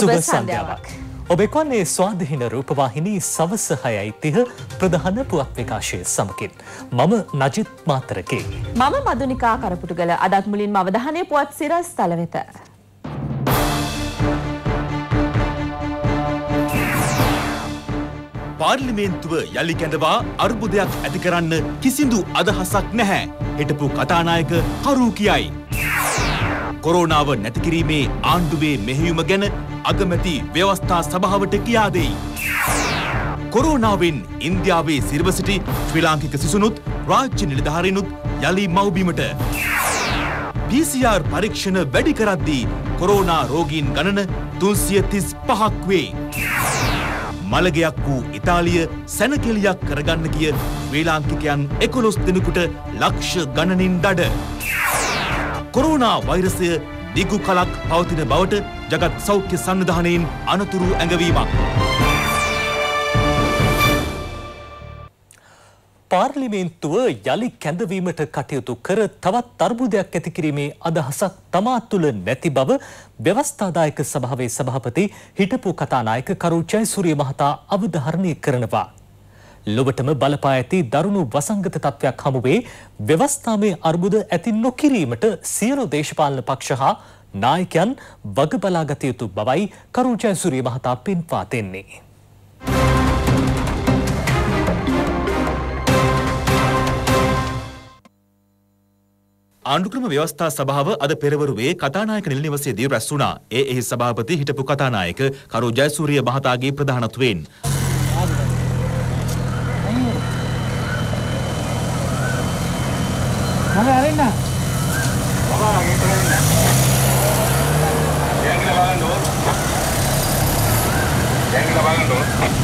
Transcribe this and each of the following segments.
සුබ සන්ධ්‍යාවක්. ඔබ එක්වන්නේ ස්වාධහින රූපවාහිනී සවස හයයිතිහ ප්‍රධාන පුවත් විකාශය සමකින්. මම නජිත් මාතරකේ. මම මදුනිකා කරපුටු කළ අදත් මුලින් අවධානය පුවත් සිරස් තලවෙත. පාර්ලිමේන්තුව යළි කැඳවා අර්බුදයක් ඇති කරන්න කිසිදු අදහසක් නැහැ. හිටපු කතානායක කරු කියයි. කොරෝනාව නැතිකිරීමේ ආණ්ඩුවේ මෙහෙයුම ගැන අගමැති ව්‍යවස්ථා සභාවට කියාදෙයි. කොරෝනාවෙන් ඉන්දියාවේ සිරව සිටි ශ්‍රී ලාංකික සිසුනුත් රාජ්‍ය නිලධාරීනුත් යළි මව්බීමට. PCR පරීක්ෂණ වැඩි කරද්දී කොරෝනා රෝගීන් ගණන තුන්සිය තිස් පහක් වේ. මළගයක් වූ ඉතාලිය සැනකෙලියක් කරගන්න කිය වේලාංකිකයන් එකොළොස් දෙනෙකුට ලක්ෂ ගණනින් දඩ. කොරෝනා වෛරසය දිගු කලක් පවතින බවට ජගත් සෞඛ්‍ය සංවිධානයෙන් අනතුරු ඇඟවීමක්. පාර්ලිමේන්තුව යළි කැඳවීමට කටයුතු කර තවත් අර්බුදයක් ඇති කිරීමේ අදහසක් තමා තුළ නැති බව ව්‍යවස්ථාදායක සභාවේ සභාපති හිටපු කතානායක කරු ජයසූරිය මහතා අවධාරණය කරනවා. ලොවටම බලපා ඇති දරුණු වසංගත තත්ත්වයක් හමුවේ ව්‍යවස්ථාමය අර්බුද ඇති නොකිරීමට සියලු දේශපාලන පක්ෂ හා නායකයන් වග බලාගත යුතු බවයි කරුණ ජයසූරිය මහතා පෙන්වා දෙන්නේ. ආණ්ඩුක්‍රම ව්‍යවස්ථා සභාව අද පෙරවරුවේ කතානායක නිල නිවසේදී රැස් වුණා. ඒ එහි සභාපති හිටපු කතානායක කරු ජයසූරිය මහතාගේ ප්‍රධානත්වයෙන්. මම ඇරෙන්න. බබා අගේ කරන්න. යන්න බලන්න ඕන. යන්න බලන්න ඕන.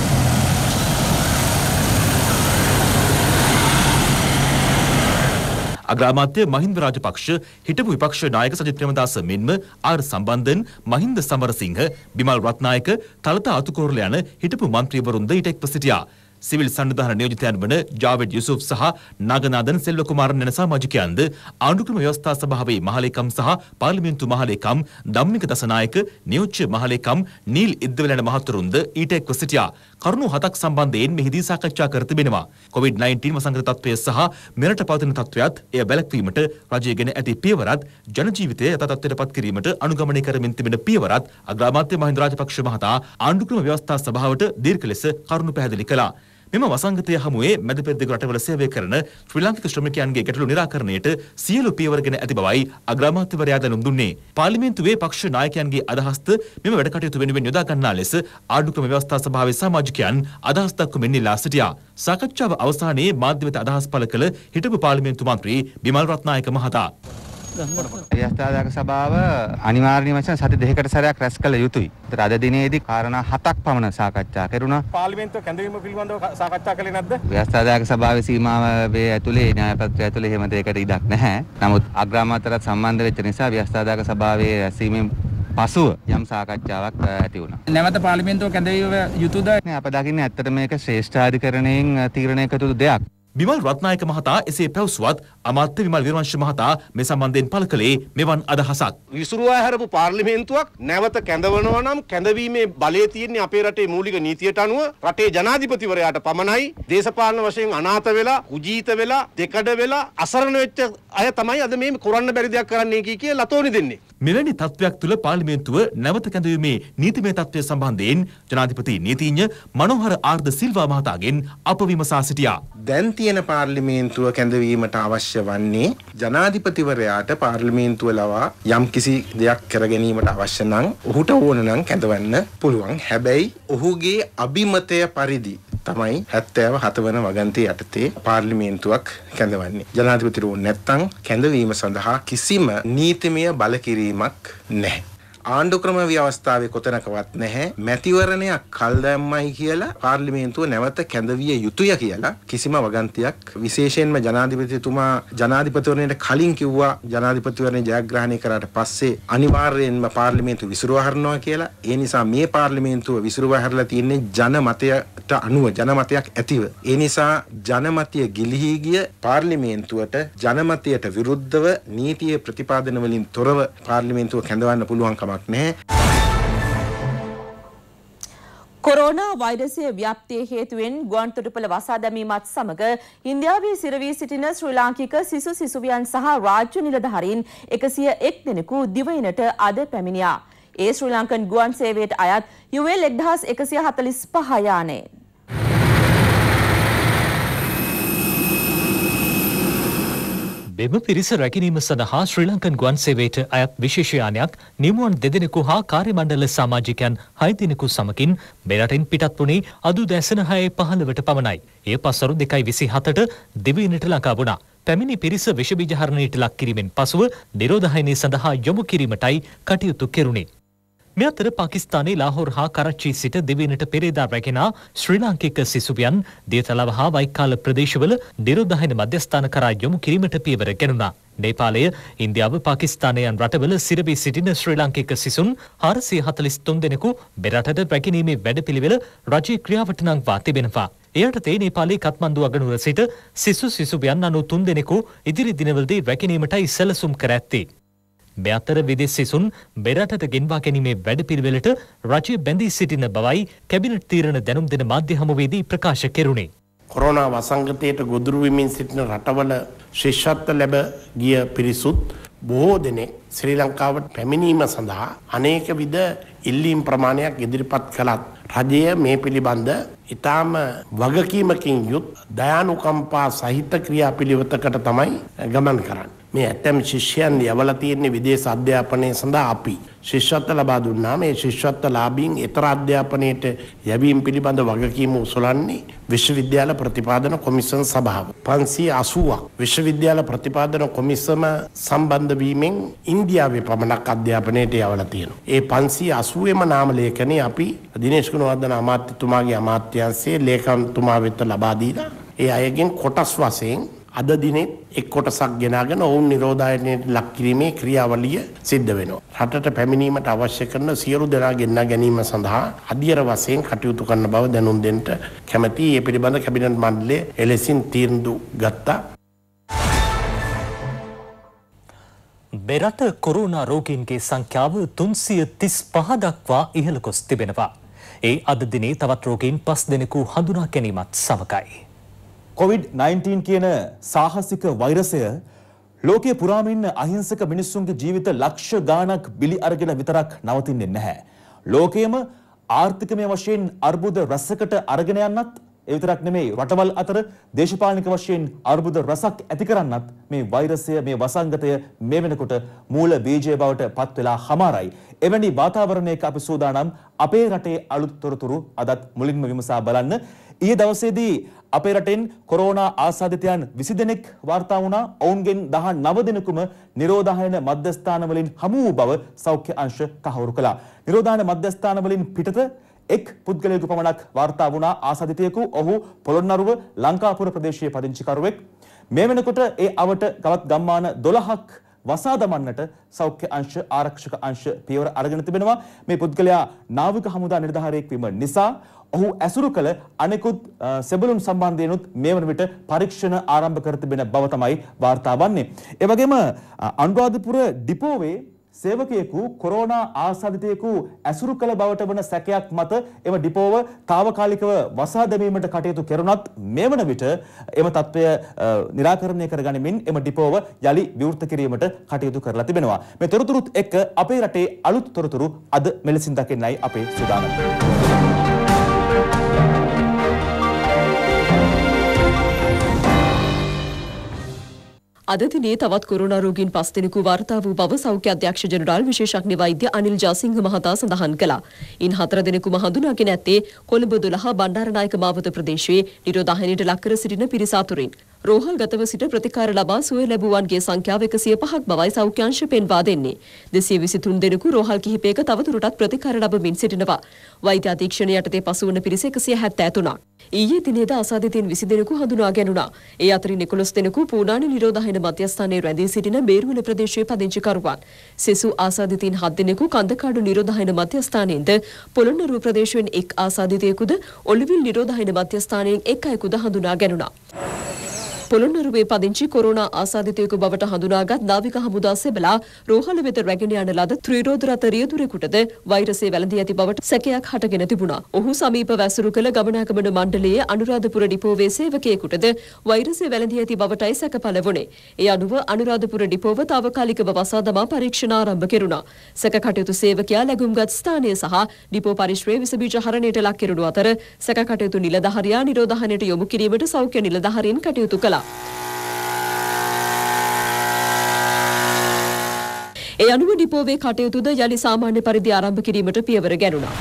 අග්‍රාමාත්‍ය මහින්ද රාජපක්ෂ හිටපු විපක්ෂ නායක සජිත් ප්‍රේමදාස මෙන්ම ආර් සම්බන්ධන් මහින්ද සමරසිංහ බිමල් රත්නායක තලත අතුකෝරල යන හිටපු මන්ත්‍රීවරුන්ද ඊට එක්ව සිටියා. සිවිල් සන්ධාන නියෝජිතයන් වන ජාවෙඩ් යුසුප් සහ නාගනාදන් සෙල්වකුමාරන් යන සාමාජිකයන්ද ආණ්ඩුක්‍රම ව්‍යවස්ථා සභාවේ මහලේකම් සහ පාර්ලිමේන්තු මහලේකම් ධම්මික දසනායක නියෝජ්‍ය මහලේකම් නීල් ඉද්දවල යන මහතුරුන්ද ඊට එක්ව සිටියා. කරුණු හතක් සම්බන්ධයෙන් මෙහිදී සාකච්ඡා කර තිබෙනවා. COVID-19 වසංගත තත්ත්වය සහ මෙරට පවතින තත්ත්වයත් එය වැළැක්වීමට රජයගෙන ඇති පියවරත් ජනජීවිතය යථා තත්ත්වයට පත් කිරීමට අනුගමනය කරමින් තිබෙන පියවරත් අග්‍රාමාත්‍ය මහින්ද රාජපක්ෂ මහතා ආණ්ඩුක්‍රම ව්‍යවස්ථා සභාවට දීර්ඝ ලෙස කරුණු පැහැදිලි කළා. මෙම වසංගතය හමුවේ මැද පෙරදිග රටවල සේවය කරන ශ්‍රී ලාංකික ශ්‍රමිකයන්ගේ ගැටලු निराකරණයට සියලු පියවරගෙන ඇති බවයි අග්‍රාමාත්‍යවරයා දැනුම් දුන්නේ. පාර්ලිමේන්තුවේ පක්ෂ නායකයන්ගේ අදහස්ද මෙම වැඩ කටයුතු වෙනුවෙන් යොදා ගන්නා ලෙස ආණ්ඩුක්‍රම ව්‍යවස්ථා සභාවේ සමාජිකයන් අදහස් දක්වමින් ඉල්ලා සිටියා. සාකච්ඡාව අවසානයේ මාධ්‍ය වෙත අදහස් පළ කළ හිටපු පාර්ලිමේන්තු මන්ත්‍රී බිමල් රත්නායක මහතා ්‍යස්ථාධක සභාව අනිවාර්ය වශයෙන් සති දෙකට සැරයක් රැස් කළ යුතුයි. ඒතර අද දිනේදී කාරණා හතක් පමණ සාකච්ඡා කෙරුණා. පාර්ලිමේන්තුව කැඳවීම පිළිබඳව සාකච්ඡා කළේ නැද්ද? ව්‍යස්ථාධක සභාවේ සීමාව වේ ඇතුලේ න්‍යායපත්‍රය ඇතුලේ එහෙම දෙයකට ඉඩක් නැහැ. නමුත් අග්‍රාමාත්‍යලත් සම්බන්ධ වෙච්ච නිසා ව්‍යස්ථාධක සභාවේ රැස්වීමෙන් පසුව යම් සාකච්ඡාවක් ඇති වුණා. නැවත පාර්ලිමේන්තුව කැඳවීම යුතුද? අප දකින්නේ ඇත්තට මේක ශ්‍රේෂ්ඨාධිකරණයෙන් තීරණය කළ යුතු දෙයක්. බිමල් රත්නායක මහතා එසේ පැවසුවත් අමාත්‍ය විමල් විරවංශ මහතා මේ සම්බන්ධයෙන් පළ කළේ මෙවන් අදහසක්. විසුරුවා හැරපු පාර්ලිමේන්තුවක් නැවත කැඳවනවා නම් කැඳවීමේ බලය තියෙන්නේ අපේ රටේ මූලික නීතියට අනුව රටේ ජනාධිපතිවරයාට පමණයි. දේශපාලන වශයෙන් අනාථ වෙලා, කුජීත වෙලා, දෙකඩ වෙලා අසරණ වෙච්ච අය තමයි අද මේ කරන්න බැරි දෙයක් කරන්නේ කිය කියලා ලතෝනි දෙන්නේ. මෙවැනි තත්ත්වයක් තුළ පාර්ලිමේන්තුව නැවත කැඳවීමේ නීතිමය තත්ත්වය සම්බන්ධයෙන් ජනාධිපති නීතිඥ මනෝහර ආර්ද සිල්වා මහතාගෙන් අප විමසා සිටියා. දැන් තියෙන පාර්ලිමේන්තුව කැඳවීමට අවශ්‍ය වන්නේ ජනාධිපතිවරයාට පාර්ලිමේන්තුව ලවා යම් කිසි දෙයක් කරගැනීමට අවශ්‍ය නම් ඔහුට ඕන නම් කැඳවන්න පුළුවන්. හැබැයි ඔහුගේ අභිමතය පරිදි තමයි හැත්තෑව හතවන වගන්තය යටතේ පාර්ලිමේන්තුවක් කැඳවන්නේ. ජනාධිපතිරුවන් නැත්තං කැඳවීම සඳහා කිසිම නීතිමය බලකිරීමක් නැහැ. ආණ්ඩු ක්‍රමවි අවස්ථාවේ කොතනකවත් නැහැ මැතිවරණයක් කල් දැම්මයි කියලා පාර්ලිමේන්තුව නැවත කැඳවිය යුතුය කියලා කිසිම වගන්තියක් විශේෂයෙන්ම ජනාධිපතිතුමා ජනාධිපතිවරණයට කලින් කිව්වා ජනාධිපතිවරණය ජයග්‍රහණය කරාට පස්සේ අනිවාර්යයෙන්ම පාර්ලිමේන්තුව විසිරුවා හරිනවා කියලා ඒ නිසා මේ පාර්ලිමේන්තුව විසිරුවා හරලා තියෙන්නේ ජනමතයට අනුව ජනමතයක් ඇතිව ඒ නිසා ජනමතය ගිලිහි ගිය පාර්ලිමේන්තුවට ජනමතයට විරුද්ධව නීතියේ ප්‍රතිපාදන වලින් තොරව පාර්ලිමේන්තුව කැඳවන්න පුළුවන්කම කතාවක් නැහැ. කොරෝනා වෛරසය ව්‍යාප්තිය හේතුවෙන් ගුවන්තොටුපළ වසා දැමීමත් සමග ඉන්දියාවේ සිරවී සිටින ශ්‍රී ලාංකික සිසු සිසුවියන් සහ රාජ්‍ය නිලධාරීන් 101 දෙනෙකු දිවයිනට අද පැමිණියා. ඒ ශ්‍රී ලංකන් ගුවන් සේවයට අයත් යුවල් 1145 යානයෙන් මෙම පිරිස රැකිනීම සඳහා ශ්‍රී ලංකන් ගුවන් සේවයට අයත් විශේෂයානයක් නිමුවන් දෙදෙනෙකු හා කාර්යමණ්ඩල සමාජිකයන් හයදිනෙකු සමකින් මෙරටින් පිටත් වුණේ අදු දැසන හයේ පහළවට පමණයි. ඒ පසරු දෙකයි විසි හතට දෙවීනට ලකා වුණා. පැමිණි පිරිස විශබිජහරණයට ලක් කිරීමෙන් පසුව නිරෝධහයනය සඳහා යොමු කිරීමටයි කටයුතු කෙරුණේ. මේ අතර පාකිස්ානයේ ලාහොර හා කරච්චී සිට දෙවෙනට පෙරේදා රැගෙන ශ්‍රී ලාංකික සිසුවියන් දේතලව හා වයිකාල ප්‍රදේශවල නිරුද්ධහින මධ්‍යස්ථාන කරා යොමු කිරීමට පියවර ගැනුණා. නේපාලය ඉන්දියාව පාකිස්ානයන් රටවල සිරබී සිටින ශ්‍රී ලාංකික සිසුන් හාරසිය හතලිස් තුන් දෙනෙකු බෙරටට පැකිනීමේ වැඩපිළිවෙල රජී ක්‍රියාවට නංවා තිබෙනවා. එයටතේ නේපාලි කත්මන්දු අගනුව සිට සිසු සිසුවියන් අනු තුන් දෙනෙකු ඉදිරි දිනවලදී රැකිනීමටයි සැලසුම් කර ඇත්තේ. මෙතර විදෙස් සිසුන් බෙරටට ගෙන්වා ගැනීමේ වැඩපිළිවෙලට රජය බැඳී සිටින බවයි කැබිනට් තීරණ දැනුම් දෙන මාධ්‍ය හමුවේදී ප්‍රකාශ කෙරුණේ. කොරෝනා වසංගතයට ගොදුරු වෙමින් සිටින රටවල ශිෂ්‍යත්ව ලැබ ගිය පිරිසුත් බොහෝ දෙනෙක් ශ්‍රී ලංකාවට පැමිණීම සඳහා අනේකවිධ ඉල්ලීම් ප්‍රමාණයක් ඉදිරිපත් කළත් රජය මේ පිළිබඳ ඊටාම වගකීමකින් යුත් දයානුකම්පා සහිත ක්‍රියාපිළිවෙතකට තමයි ගමන් කරන්නේ. මේ ඇතැම් ශිෂ්‍යයන් යවලා තියෙන්නේ විදේශ අධ්‍යාපනය සඳහා අපි ශිෂ්‍යත්ව ලබා දුන්නා මේ ශිෂ්‍යත්ව ලාභීන් ඊතර අධ්‍යාපනයේට යැවීම පිළිබඳ වගකීම උසලන්නේ විශ්වවිද්‍යාල ප්‍රතිපාදන කොමිසම් සභාව 580ක් විශ්වවිද්‍යාල ප්‍රතිපාදන කොමිසම සම්බන්ධ වීමෙන් ඉන්දියාවේ පමණක් අධ්‍යාපනයට යවලා තියෙනවා. ඒ 580ෙම නාම ලේඛනයේ අපි දිනේෂ් ගුණවර්ධන අමාත්‍යතුමාගේ අමාත්‍යාංශයේ ලේකම්තුමා වෙත ලබා දීලා ඒ අයගෙන් කොටස් වශයෙන් අද දිනෙත් එක් කොටසක් ගෙනාගෙන ඔවුන් නිරෝධායනයට ලක් කිරීමේ ක්‍රියාවලිය සිද්ධ වෙනවා. රටට පැමිණීමට අවශ්‍ය කරන සියලු දෙනා ගෙන්නා ගැනීම සඳහා අධියර වශයෙන් කටයුතු කරන බව දැනුම් දෙන්න කැමැති ඒ පිළිබඳ කැබිනට් මණ්ඩලය එලෙසින් තීන්දුව ගත්තා. මෙරට කොරෝනා රෝගීන්ගේ සංඛ්‍යාව 335 දක්වා ඉහළ ගොස් තිබෙනවා. ඒ අද දිනේ තවත් රෝගීන් 5 දෙනෙකු හඳුනා ගැනීමත් සමගයි. COVID-19 කියන සාහසික වෛරසය ලෝකයේ පුරාම ඉන්න අහිංසක මිනිස්සුන්ගේ ජීවිත ලක්ෂ ගාණක් බිලි අරගෙන විතරක් නවතින්නේ නැහැ. ලෝකයේම ආර්ථිකමය වශයෙන් අර්බුද රසකට අරගෙන යන්නත් ඒ විතරක් නෙමෙයි රටවල් අතර දේශපාලනික වශයෙන් අර්බුද රසක් ඇති කරන්නත් මේ වෛරසය මේ වසංගතය මේ වෙනකොට මූල බීජය බවට පත් වෙලා හමාරයි. එවැනි වාතාවරණයක අපි සූදානම් අපේ රටේ අලුත් තොරතුරු අදත් මුලින්ම විමසා බලන්න. ඊයේ දවසේදී අපේ රටෙන් කොරෝනා ආසාදිතයන් 20 දෙනෙක් වාර්තා වුණා. ඔවුන්ගෙන් 19 දෙනෙකුම නිරෝධායන මධ්‍යස්ථාන වලින් හමු වූ බව සෞඛ්‍ය අංශ කහවුරු කළා. නිරෝධායන මධ්‍යස්ථාන වලින් පිටත එක් පුද්ගලයෙකු පමණක් වාර්තා වුණා ආසාදිතයෙකු. ඔහු පොළොන්නරුව ලංකාපුර ප්‍රදේශයේ පදිංචිකරුවෙක්. මේ වෙනකොට ඒ අවට තවත් ගම්මාන 12ක් වසා දමන්නට සෞඛ්‍ය අංශ ආරක්ෂක අංශ පියවර අරගෙන තිබෙනවා. මේ පුද්ගලයා නාවික හමුදා නිලධාරියෙක් වීම නිසා ඔහු ඇසුරු කළ අනෙකුත් සෙබළුන් සම්බන්ධයෙන්ුත් මේ වන විට පරීක්ෂණ ආරම්භ කර තිබෙන බව තමයි වාර්තා වන්නේ. ඒ වගේම අනුරාධපුර ඩිපෝවේ සේවකයෙකු කොරෝනා ආසාදිතයෙකු ඇසුරු කළ බවට වන සැකයක් මත එම ඩිපෝව తాවකාලිකව වසා දැමීමට කටයුතු කෙරුණත් මේ වන විට එම తත්වය निराකරණය කරගනිමින් එම ඩිපෝව යලි විවෘත කිරීමට කටයුතු කරලා තිබෙනවා. මේ තොරතුරුත් එක්ක අපේ රටේ අලුත් තොරතුරු අද මෙලෙසින් දකින්නයි අපේ සූදානම. අද දිනේ තවත් කොරෝනා රෝගීන් පස් දෙනෙකු වාර්තා වූ බව සෞඛ්‍ය අධ්‍යක්ෂ ජෙනරාල් විශේෂඥ වෛද්‍ය අනිල් ජාසිංහ මහතා සඳහන් කළා. ඉන් හතර දෙනෙකුම හඳුනාගෙන ඇත්තේ කොළඹ 12 බණ්ඩාරනායක මාවත ප්‍රදේශයේ නිරෝධායනයට ලක් කර සිටින පිරිස අතුරින්. රෝහල්ගතව සිට ප්‍රතිකාර ලබා සුවය ලැබුවන්ගේ සංඛ්‍යාව 105ක් බවයි සෞඛ්‍ය අංශය පෙන්වා දෙන්නේ. 223 දෙනෙකු රෝහල් කිහිපයක තවදුරටත් ප්‍රතිකාර ලබමින් සිටිනවා. වෛද්‍ය අධීක්ෂණය යටතේ පසුවන පිරිස 173ක්. ඊයේ දිනේද අසාධිතයින් 20 දෙනෙකු හඳුනා ගැනුණා. ඒ අතරින් 11 දෙනෙකු පූනානි නිරෝධායන මධ්‍යස්ථානයේ රැඳී සිටින බේරුවන ප්‍රදේශයේ පදිංචිකරුවන්. සෙසු ආසාධිතයින් 7 දෙනෙකු කන්දකාඩු නිරෝධායන මධ්‍යස්ථානයෙන්ද පොළොන්නරුව ප්‍රදේශයෙන් එක් ආසාධිතයෙකුද ඔලිවිල් නිරෝධායන මධ්‍යස්ථානයෙන් එක් අයෙකුද හඳුනා ගැනුණා. පොළොන්නරුවේ පදිංචි කොරෝනා ආසාදිතයෙකු බවට හඳුනාගත් නාවික හමුදා සෙබලා රෝහල වෙත රැගෙන යන ලද ත්‍රිරෝධ රථ රියදුරෙකුටද වෛරසය වැළඳී ඇති බවට සැකයක් හටගෙන තිබුණා. ඔහු සමීප වැසුරු කළ ගමනාගමන මණ්ඩලයේ අනුරාධපුර ඩිපෝවේ සේවකයෙකුටද වෛරසය වැළඳී ඇති බවටයි සැක පළ වුණේ. ඒ අනුව අනුරාධපුර ඩිපෝව తాවකාලිකව වසා දමා පරීක්ෂණ ආරම්භ කෙරුණා. සැක කටයුතු සේවකයා ලැබුම්ගත් ස්ථානය සහ ඩිපෝ පරිශ්‍රයේ විස බීජ හරණයට ලක් කෙරුණු අතර සැක කටයුතු නිලධාරියා නිරෝධහනයට යොමු කිරීමට සෞඛ්‍ය නිලධාරීන් කටයුතු කළා. තිබෙනවා. ඒ අනුව ඩිපෝවේ කටයුතුද යළි සාමාන්‍ය පරිදි ආරම්භ කිරීමට පියවර ගැනුණා.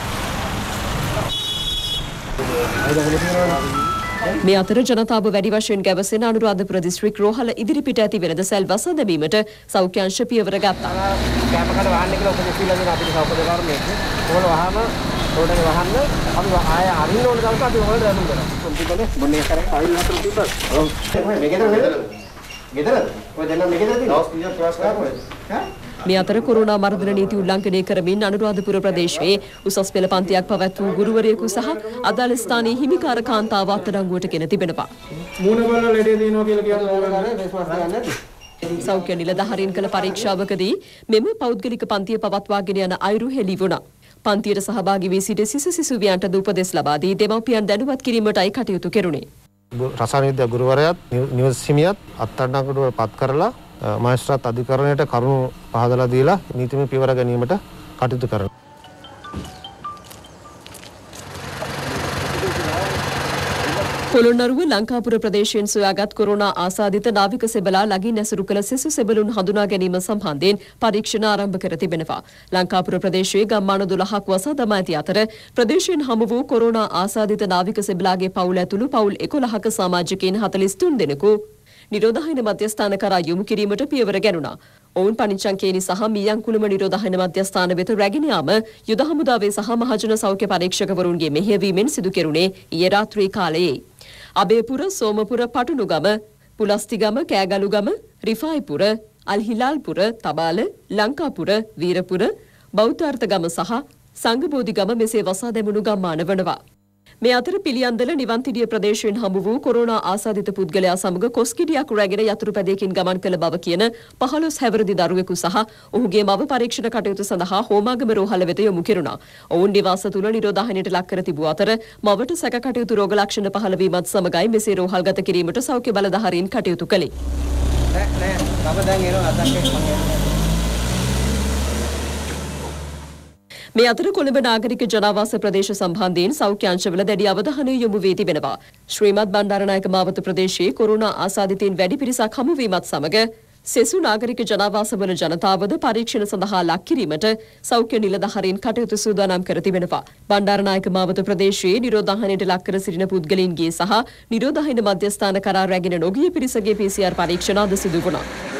මේ අතර ජනතාව වැඩි වශයෙන් ගැවසෙන අනුරාධපුර දිස්ත්‍රික් රෝහල ඉදිරිපිට ඇති වෙනද සැල් වසා දැමීමට සෞඛ්‍යංශ පියවර ගත්තා. කැමකට වහන්න කියලා උපදෙස් දීලා දෙන අපිට සෞඛ්‍ය දෙපාර්තමේන්තුවේ. ඕන වහම ඕඩර් වහන්න අපි ආය අරින්න ඕන දවසට අපි ඔයාලට දැනුම් කරනවා. කොම්පියුටරේ බොන්න එක කරලා ෆයිල් හතර තිබ්බා. ඔව්. මේකද නේද? ගෙදරද? ඔය දැන් මේකද තියෙන්නේ? දවස් 30ක් ක්ලාස් කරපුවා. ඈ? මේ අතර කොරුණා මර්ධන නීති උල්ලංඝනය කරමින් අනුරාධපුර ප්‍රදේශයේ උසස් පෙළ පන්තියක් පැවැත් වූ ගුරුවරයෙකු සහ අදාළ ස්ථානයේ හිමිකාර කාන්තාව අත්අඩංගුවට ගෙන තිබෙනවා. මූණ බලලා ලෙඩේ දිනනවා කියලා කියනවා. සෞඛ්‍ය නිලධාරීන් කළ පරීක්ෂාවකදී මෙම පෞද්ගලික පන්තිය පවත්වාගෙන යන අයුරු හෙළි වුණා. පන්තියට සහභාගි වී සිටි සිසු සිසුවියන්ට ද උපදෙස් ලබා දී දෙමව්පියන් දැනුවත් කිරීමටයි කටයුතු කෙරුණේ. රසායනික ගුරුවරයාත් නිවස් හිමියත් අත්අඩංගුවට පත් කරලා මහේස්ත්‍රාත් අධිකරණයට කරුණු පහදලා දීලා නීතිමය පියවර ගැනීමට කටයුතු කරනවා. පොළොන්නරුව ලංකාපුර ප්‍රදේශයෙන් සොයාගත් කොරෝනා ආසාදිත නාවික සෙබලා ළඟින් ඇසුරු කළ සිසු සෙබළුන් හඳුනා ගැනීම සම්බන්ධයෙන් පරීක්ෂණ ආරම්භ කර තිබෙනවා. ලංකාපුර ප්‍රදේශයේ ගම්මාන 12ක් වසා දමා ඇති අතර ප්‍රදේශයෙන් හමු වූ කොරෝනා ආසාදිත නාවික සෙබලාගේ පවුල ඇතුළු පවුල් 11ක සමාජිකයින් 43 දෙනෙකු නිරෝධායන මධ්‍යස්ථාන කරා යොමු කිරීමට පියවර ගැනුණා. ඔවුන් පනිච්චංකේනි සහ මීයන්කුළුම නිරෝධායන මධ්‍යස්ථාන වෙත රැගෙන යාම යුද හමුදාවේ සහ මහජන සෞඛ්‍ය පරීක්ෂකවරුන්ගේ මෙහෙයවීමෙන් සිදු කෙරුණේ ඊයේ රාත්‍රී කාලයේ. අබේපුර සෝමපුර පටුනුගම පුලස්තිගම කෑගලුගම රිෆායිපුර අල්හිලාල්පුර තබාල ලංකාපුර වීරපුර බෞද්ධාර්ථගම සහ සංගබෝධිගම මෙසේ වසා දැමුණු ගම්මාන වනවා. මේ අතර පිළියන්දල නිවන්තිඩිය ප්‍රදේශයෙන් හමු වූ කොරෝනා ආසාදිත පුද්ගලයා සමග කොස්ගිඩියක් රැගෙන යතුරු පැදයකින් ගමන් කළ බව කියන 15 හැවිරිදි දරුවෙකු සහ ඔහුගේ මව පරීක්ෂණ කටයුතු සඳහා හෝමාගම රෝහල වෙත යොමු කෙරුණා. ඔවුන් නිවාස තුල නිරෝධායනයට ලක් කර තිබූ අතර මවට සැක කටයුතු රෝග ලක්ෂණ පහළ වීමත් සමගයි මෙසේ රෝහල්ගත කිරීමට සෞඛ්‍ය බලධාරීන් කටයුතු කළේ. නෑ නෑ මම දැන් එනවා අතක් එක්ක මේ අතර කොළඹ නාගරික ජනාවාස ප්‍රදේශ සම්බන්ධයෙන් සෞඛ්‍ය අංශවල දැඩි අවධානය යොමු වී තිබෙනවා. ශ්‍රීමත් බණ්ඩාරනායක මාවත ප්‍රදේශයේ කොරෝනා ආසාදිතයින් වැඩි පිරිසක් හමු වීමත් සමග සෙසු නාගරික ජනවාස වන ජනතාවද පරීක්ෂණ සඳහා ලක් කිරීමට සෞඛ්‍ය නිලධාරීන් කටයුතු සූදානම් කර තිබෙනවා. බණ්ඩාරනායක මාවත ප්‍රදේශයේ නිරෝධාහනයට ලක් කර සිටින පුද්ගලයින්ගේ සහ නිරෝධායන මධ්‍යස්ථාන කරා රැගෙන නොගිය පිරිසගේ PCR පරීක්ෂණ අද සිදු වුණා.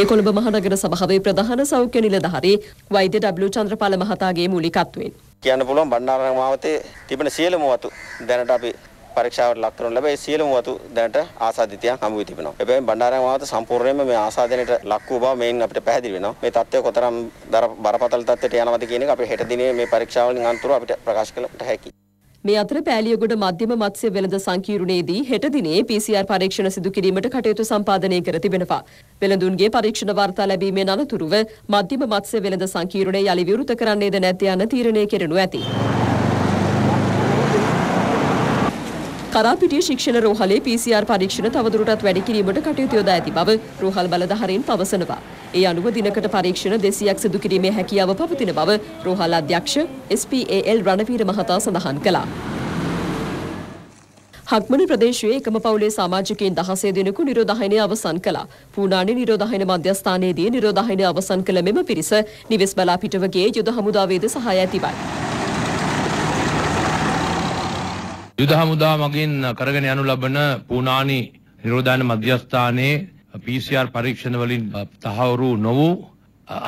ඒ කොළඹ මහනගර සභාවේ ප්‍රධාන සෞඛ්‍ය නිලධාරී වෛද්‍ය W චන්ද්‍රපාල මහතාගේ මූලිකත්වයෙන් කියන්න පුළුවන් බණ්ඩාරනායක මාවතේ තිබෙන සියලුම වතු දැනට අපි පරීක්ෂාවට ලක් කරන ලැබේ සියලුම වතු දැනට ආසාදිතයන් හමු වී තිබෙනවා. එබැවින් බණ්ඩාරනායක මාවත සම්පූර්ණයෙන්ම මේ ආසාදනයට ලක් වූ බව මෙයින් අපිට පැහැදිලි වෙනවා. මේ තත්ත්වය කොතරම් බරපතල තත්ත්වයට යනවද කියන එක අපි හෙට දිනේ මේ පරීක්ෂාවලින් අනතුරු අපිට ප්‍රකාශ කළට හැකියි. මේ අතර පෑලියගොඩ මධ්‍යම මත්ස්‍ය වෙළඳ සංකීර්ණයේදී හෙට දිනේ PCR පරීක්ෂණ සිදු කිරීමට කටයුතු සම්පාදනය කර තිබෙනවා. වෙළඳුන්ගේ පරීක්ෂණ වාර්තා ලැබීමෙන් අනතුරුව මධ්‍යම මත්ස්‍ය වෙළඳ සංකීර්ණය යලි විවෘත කරන්නේද නැත්ද යන තීරණය කෙරෙනු ඇති. කරාපිටිය ශික්ෂණ රෝහලේ PCR පරීක්ෂණ තවදුරටත් වැඩි කිරීමට කටයුතු යොදා ඇති බව රෝහල් බලධාරීන් පවසනවා. ඒ අනුව දිනකට පරීක්ෂණ 200ක් සිදු කිරීමේ හැකියාව පවතින බව රෝහල් අධ්‍යක්ෂ SPAL රණවීර මහතා සඳහන් කළා. හක්මන ප්‍රදේශයේ එකම පවුලේ සමාජිකයන් දහසේ දෙනෙකු නිරෝධායනය අවසන් කළා. පූනානි නිරෝධායන මධ්‍යස්ථානයේදී නිරෝධායනය අවසන් කළ මෙම පිරිස නිවෙස් බලා පිටව ගියේ යුද හමුදාවේද සහාය ඇතිවයි. යුද හමුදා මගින් කරගෙන යනු ලබන පූනානි නිරෝධායන මධ්‍යස්ථානයේ PCR පරීක්ෂණ වලින් තහවුරු නොවූ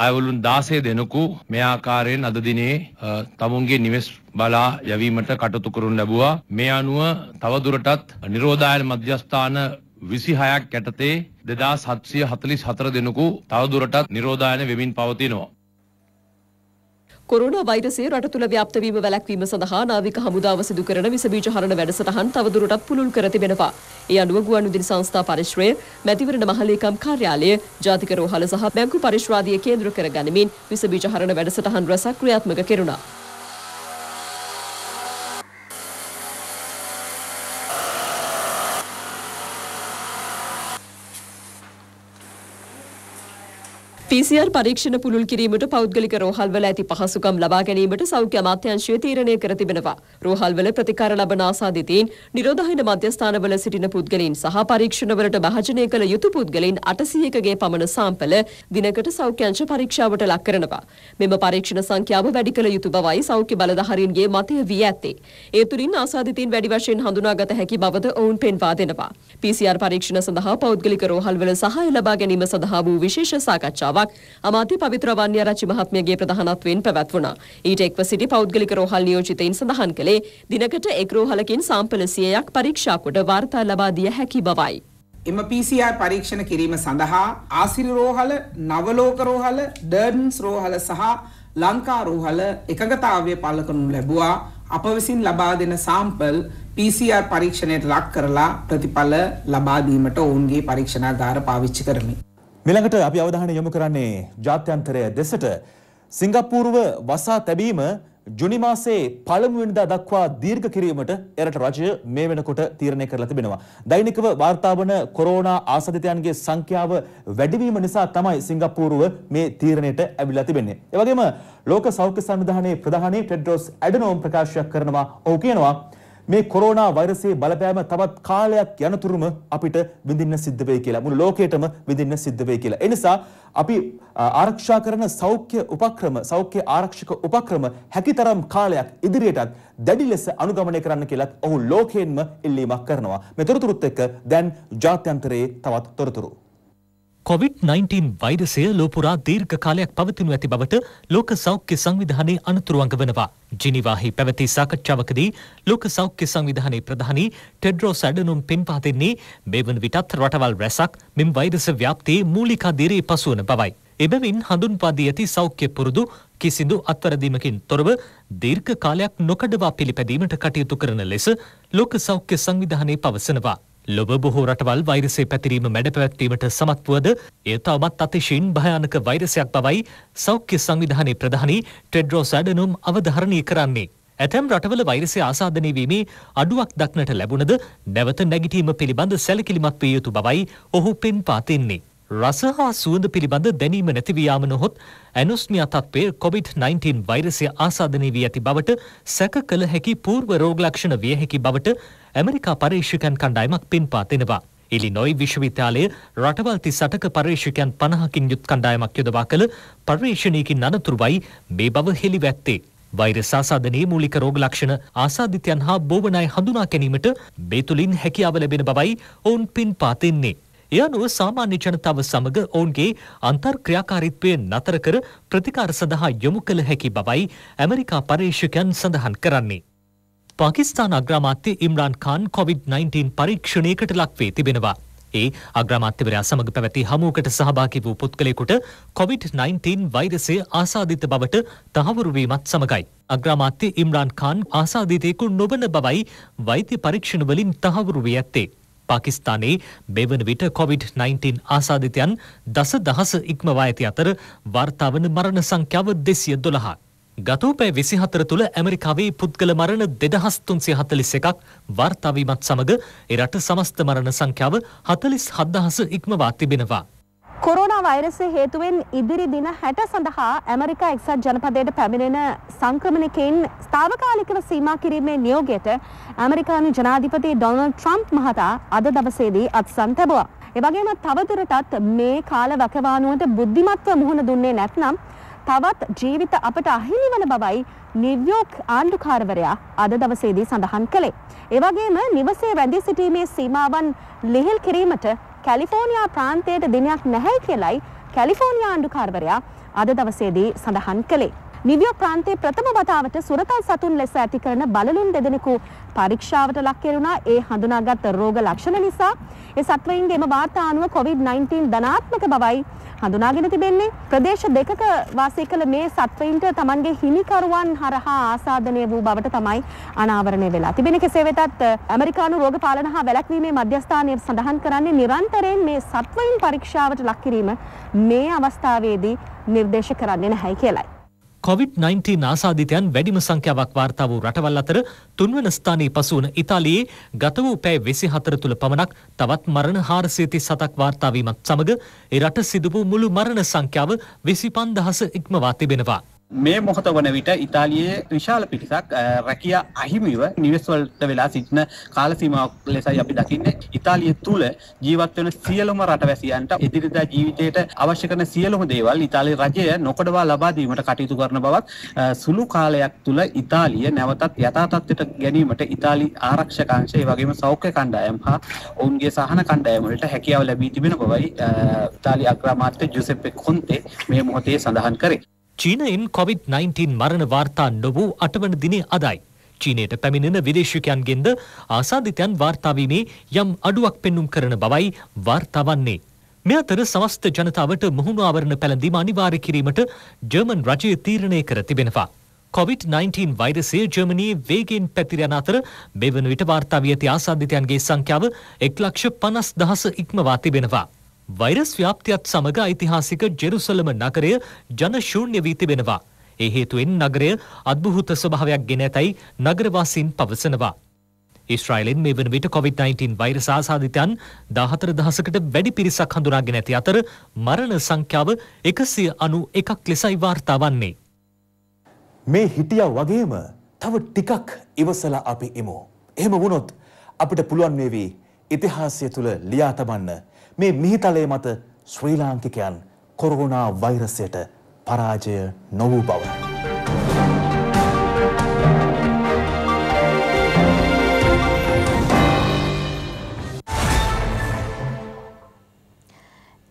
අයවලුන් 16 දෙනෙකු මේ ආකාරයෙන් අද දිනේ තමුන්ගේ නිවෙස් බලා යැවීමට කටයුතු කරනු ලැබුවා. මේ අනුව තවදුරටත් නිරෝධායන මධ්‍යස්ථාන 26ක් යටතේ 2744 දෙනෙකු තවදුරටත් නිරෝධායන වෙමින් පවතිනවා. කොරෝනා වෛරසය රට තුළ ව්‍යාප්ත වීම වැළැක්වීම සඳහා නාවික හමුදාව සිදු කරන විස බීජ හරණ වැඩසටහන් තවදුරටත් පුළුල් කර තිබෙනවා. ඒ අනුව ගුවන් විදුලි සංස්ථා පරිශ්‍රය, මැතිවරණ මහලේකම් කාර්යාලය, ජාතික රෝහල සහ බැංකු පරිශ්‍රාදිය කේන්ද්‍ර කර ගනිමින් විස බීජ හරණ වැඩසටහන් රැසක් ක්‍රියාත්මක කෙරුණා. PCR පරීක්ෂණ පුළුල් කිරීමට පෞද්ගලික රෝහල්වල ඇති පහසුකම් ලබා ගැනීමට සෞඛ්‍ය අමාත්‍යාංශය තීරණය කර තිබෙනවා. රෝහල්වල ප්‍රතිකාර ලබන ආසාදිතීන් නිරෝධායන මධ්‍යස්ථානවල සිටින පුද්ගලයන් සහ පරීක්ෂණවලට භාජනය කළ යුතු පුද්ගලයන් 801ගේ පමණ සාම්පල දිනකට සෞඛ්‍යංශ පරීක්ෂාවට ලක් කරනවා. මෙම පරීක්ෂණ සංඛ්‍යාව වැඩි කළ යුතු බවයි සෞඛ්‍ය බලධාරීන්ගේ මතය වී ඇත්තේ. ඒ තුලින් ආසාදිතීන් වැඩි වශයෙන් හඳුනාගත හැකි බවද ඔවුන් පෙන්වා දෙනවා. PCR පරීක්ෂණ සඳහා පෞද්ගලික රෝහල්වල සහාය ලබා ගැනීම සඳහා වූ විශේෂ සාකච්ඡාවක් සභාවක් අමාත්‍ය පවිත්‍ර වන්‍යාරච්චි මහත්මියගේ ප්‍රධානත්වයෙන් පැවැත්වුණා. ඊට එක්ව සිටි පෞද්ගලික රෝහල් නියෝජිතයින් සඳහන් කළේ දිනකට එක් රෝහලකින් සාම්පල 100ක් පරීක්ෂා කොට වාර්තා ලබා දිය හැකි බවයි. එම PCR පරීක්ෂණ කිරීම සඳහා ආසිරි රෝහල, නවලෝක රෝහල, ඩර්න්ස් රෝහල සහ ලංකා රෝහල එකඟතාවය පළ කරනු ලැබුවා. අප විසින් ලබා දෙන සාම්පල් PCR පරීක්ෂණයට ලක් කරලා ප්‍රතිඵල ලබා දීමට ඔවුන්ගේ පරීක්ෂණාගාර පාවිච්චි කරමි. මෙළඟට අපි අවධානය යොමු කරන්නේ ජාත්‍යන්තරය දෙසට සිංගප්පූරුව වසා තැබීම ජුනි මාසේ පළමුවෙනිදා දක්වා දීර්ඝ කිරීමට එරට රජය මේ වෙනකොට තීරණය කරලා තිබෙනවා. දෛනිකව වාර්තා වන කොරෝනා ආසාදිතයන්ගේ සංඛ්‍යාව වැඩිවීම නිසා තමයි සිංගප්පූරුව මේ තීරණයට ඇවිල්ලා තිබෙන්නේ. ඒ වගේම ලෝක සෞඛ්‍ය සංවිධානයේ ප්‍රධානී ටෙඩ්‍රොස් ඇඩනෝම් ප්‍රකාශයක් කරනවා. ඔහු කියනවා මේ කොරෝනා වෛරසයේ බලපෑම තවත් කාලයක් යනතුරුම අපිට විඳින්න සිද්ධ වෙයි කියලා මුළු ලෝකයටම විඳින්න සිද්ධ වෙයි කියලා. ඒ නිසා අපි ආරක්ෂා කරන සෞඛ්‍ය උපක්‍රම සෞඛ්‍ය ආරක්ෂක උපක්‍රම හැකිතරම් කාලයක් ඉදිරියටත් දැඩි ලෙස අනුගමනය කරන්න කියලත් ඔහු ලෝකයෙන්ම ඉල්ලීමක් කරනවා. මේ තොරතුරුත් එක්ක දැන් ජාත්‍යන්තරයේ තවත් තොරතුරු කොවිD-19 වෛරසය ලෝපුරා දීර්ඝ කාලයක් පවතිනු ඇති බවට ලෝක සෞඛ්‍ය සංවිධානයේ අනතුරු අඟවනවා. ජිනීවාහි පැවති සාකච්ඡාවකදී ලෝක සෞඛ්‍ය සංවිධානයේ ප්‍රධානි ටෙඩ්‍රෝස් ඇඩනොම් පෙන්වා දෙන්නේ මේ වන විටත් රටවල් රැසක් මෙම වෛරස ව්‍යාප්තියේ මූලික අදිරේ පසුවන බවයි. එබැවින් හඳුන්වා දී ඇති සෞඛ්‍ය පුරුදු කිසිදු අත්වැරදීමකින් තොරව දීර්ඝ කාලයක් නොකඩවා පිළිපැදීමට කටයුතු කරන ලෙස ලෝක සෞඛ්‍ය සංවිධානයේ පවසනවා. ලොව බොහෝ රටවල් වෛරසේ පැතිරීම මැඩ පැවැත්වීමට සමත් වුවද එය තවමත් අතිශයින් භයානක වෛරසයක් බවයි සෞඛ්‍ය සංවිධානයේ ප්‍රධානී ටෙඩ්‍රෝස් ඇඩනුම් අවධාරණය කරන්නේ. ඇතැම් රටවල වෛරසය ආසාධනය වීමේ අඩුවක් දක්නට ලැබුණද නැවත නැගිටීම පිළිබඳ සැලකිලිමත් විය යුතු බවයි ඔහු පෙන්පා තින්නේ. රස හා සුවඳ පිළිබඳ දැනීම නැතිවයාම නොහොත් ඇනුස්මිය තත්ත්වය කොවිD-19 වෛරසය ආසාධනය වී ඇති බවට සැක කළ හැකි පූර්ව රෝගලක්ෂණ විය හැකි බවට ඇමරිකා පර්ේෂකයන් කණ්ඩායමක් පින් පාතෙනවා. ඉලිනොයි විශ්වවිද්‍යාලය රටවල් තිසටක පර්ේෂකයන් පණහකින් යුත් කණ්ඩායමක් යොදවා කළ පර්ේෂණයකින් අනතුරුවයි මේ බව හෙළි වැත්තේ. වෛරස් ආසාධනයේ මූලික රෝග ලක්ෂණ ආසාධිතයන් හා බෝවනය හඳුනා ගැනීමට මේ තුළින් හැකියාව ලැබෙන බවයි ඔවුන් පින් පාතෙන්නේ. ඒ අනුව සාමාන්‍ය ජනතාව සමග ඔවුන්ගේ අන්තර් ක්‍රියාකාරීත්වය නතර කර ප්‍රතිකාර සඳහා යොමු කළ හැකි බවයි ඇමරිකා පර්යේෂකයන් සඳහන් කරන්නේ. පාකිස්ාන අග්‍රාමාත්‍ය ඉම්රාන් කාන් COොVID-19 පරීක්ෂණයකට ලක්වේ තිබෙනවා. ඒ අග්‍රමාත්‍යවරයා සමඟ පැවැති හමුවකට සහභාකි වූ පුද්ගලෙකුට COොVID-19 වෛරසය ආසාධිත බවට තහවුරුවීමත් සමඟයි. අග්‍රාමාත්‍ය ඉම්රාන් කාන් ආසාධිතයකු නොබන බවයි වෛති පරීක්ෂණවලින් තහවුරුවී ඇත්තේ. පාකිස්තානයේ මෙවන විට කොවිඩ්-19 ආසාධිතයන් දස දහස ඉක්මවා ඇති අතර වර්තාවන මරණ සංඛ්‍යාව දෙසිය දොළහක්. ගතෝපෑ විසිහතර තුළ ඇමරිකාවේ පුද්ගල මරණ දෙදහස් තුන්සිය හතලිස් එකක් වර්තාවීමත් සමඟ එරට සමස්ත මරණ සංඛ්‍යාව හතලිස් හද්දහස ඉක්මවා තිබෙනවා. කොරෝනා වෛරසය හේතුවෙන් ඉදිරි දින 60 සඳහා ඇමරිකා එක්සත් ජනපදයට පැමිණෙන සංක්‍රමණිකයින් ස්ථාවකාලිකව සීමා කිරීමේ නියෝගයට ඇමරිකානු ජනාධිපති ඩොනල්ඩ් ට්‍රම්ප් මහතා අද දවසේදී අත්සන් තැබුවා. ඒ වගේම තවදුරටත් මේ කාල වකවානුවට බුද්ධිමත්ව මුහුණ දුන්නේ නැත්නම් තවත් ජීවිත අපට අහිමි වන බවයි නිව්යෝක් ආණ්ඩුකාරවරයා අද දවසේදී සඳහන් කළේ. ඒ වගේම නිවසේ වැඳී සිටීමේ සීමාවන් ලිහිල් කිරීමට කැලිෆෝනියා ප්‍රාන්තයට දිනයක් නැහැයි කියලයි කැලිෆෝනියා ආණ්ඩුකාරවරයා අද දවසේදී සඳහන් කළේ. ලිබිය ප්‍රාන්තයේ ප්‍රථම වතාවට සුරතල් සතුන් ලෙස ඇති කරන බලලුන් දෙදෙනෙකු පරීක්ෂාවට ලක් කෙරුණා ඒ හඳුනාගත් රෝග ලක්ෂණ නිසා ඒ සත්වයින්ගේම වාර්තා අනුව COVID-19 ධනාත්මක බවයි හඳුනාගෙන තිබෙන්නේ ප්‍රදේශ දෙකක වාසය කළ මේ සත්වයින්ට තමන්ගේ හිමිකරුවන් හරහා ආසාදනය වූ බවට තමයි අනාවරණය වෙලා තිබෙන කෙසේ වෙතත් ඇමරිකානු රෝග පාලන හා වැළැක්වීමේ මධ්‍යස්ථානය සඳහන් කරන්නේ නිරන්තරයෙන් මේ සත්වයින් පරීක්ෂාවට ලක් කිරීම මේ අවස්ථාවේදී නිර්දේශ කරන්නේ නැහැයි කියලයි කොවිD-19 ආසාධිතයන් වැඩිම සංඛ්‍යාවක් වාර්තා වූ රටවල් අතර තුන්වන ස්ථානයේ පසු වන ඉතාලියේ ගත වූ පැය 24 තුල පමණක් තවත් මරණ 437ක් වාර්තා වීමත් සමග ඒ රට සිදු වූ මුළු මරණ සංඛ්‍යාව 25000 ඉක්මවා තිබෙනවා. මේ මොහොත වන විට ඉතාලියයේ විශාල පිටිසක් රැකිය අහිමිව නිවෙස්වලට වෙලා සිටින කාලසීමාවක් ලෙසයි අපි දකින්නේ. ඉතාලිය තුළ ජීවත් වෙන සියලුම රටවැසියන්ට ඉදිරිදා ජීවිතයට අවශ්‍ය කරන සියලුම දේවල් ඉතාලි රජය නොකඩවා ලබා දීමට කටයුතු කරන බවත් සුළු කාලයක් තුළ ඉතාලිය නැවතත් යථා තත්ත්වයට ගැනීමට ඉතාලි ආරක්ෂක අංශය වගේම සෞඛ්‍ය කණ්ඩායම් හා ඔවුන්ගේ සහන කණ්ඩායම් වලට හැකියාව ලැබී තිබෙන බවයි ඉතාලි අග්‍රාමාත්‍ය ජුසෙප්පේ කොන්තේ මේ මොහොතේ සඳහන් කරේ. චීනයෙන් කොවිD-19 මරණ වාර්තා නොවූ අටවන දිනේ අදයි. චීනයට පැමිණෙන විදේශිකයන්ගෙන්ද ආසාධිතයන් වාර්තාවීමේ යම් අඩුවක් පෙන්නුම් කරන බවයි වාර්තා වන්නේ. මේ අතර සමස්ත ජනතාවට මුහුණු ආවරණ පැළඳීම අනිවාර්ය කිරීමට ජර්මන් රජය තීරණය කර තිබෙනවා. COVID-19 වෛරසය ජර්මනයේ වේගෙන් පැතිර යන අතර මෙවන විට වාර්තා වී ඇති ආසාධිතයන්ගේ සංඛ්‍යාව එක් ලක්ෂ පනස් දහස ඉක්මවා තිබෙනවා. වෛරස් ව්‍යාප්තියත් සමග ඓතිහාසික ජෙරුසලම නගරය ජනශූන්‍ය වී තිබෙනවා. ඒ හේතුවෙන් නගරය අද්භූත ස්වභාවයක් ගෙන ඇතැයි නගරවාසීන් පවසනවා. ඉස්්‍රයිලෙන් මේ වන විට කොවිD-19 වෛරස ආසාධිතයන් දාහතර දහසකට වැඩි පිරිසක් හඳුනාගෙන ඇති අතර මරණ සංඛ්‍යාව එකසිය අනු එකක් ලෙසයි වාර්තා වන්නේ. මේ හිටිය වගේම තව ටිකක් ඉවසලා අපි එමෝ. එහෙම වුණොත් අපිට පුළුවන් වේවී ඉතිහාසය තුළ ලියා තබන්න මේ මිහිතලේ මත ශ්‍රී ලාංකිකයන් කොරෝනා වෛරසයට පරාජය නොවූ බව.